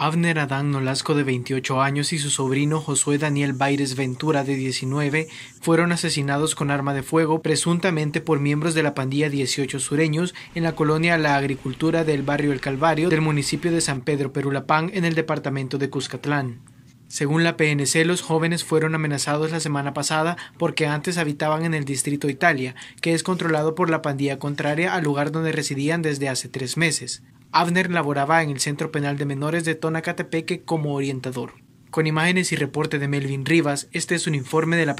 Abner Adán Nolasco de 28 años y su sobrino Josué Daniel Baires Ventura de 19 fueron asesinados con arma de fuego presuntamente por miembros de la pandilla 18 sureños en la colonia La Agricultura del barrio El Calvario del municipio de San Pedro Perulapán en el departamento de Cuscatlán. Según la PNC, los jóvenes fueron amenazados la semana pasada porque antes habitaban en el distrito Italia, que es controlado por la pandilla contraria al lugar donde residían desde hace tres meses. Abner laboraba en el Centro Penal de Menores de Tonacatepeque como orientador. Con imágenes y reporte de Melvin Rivas, este es un informe de la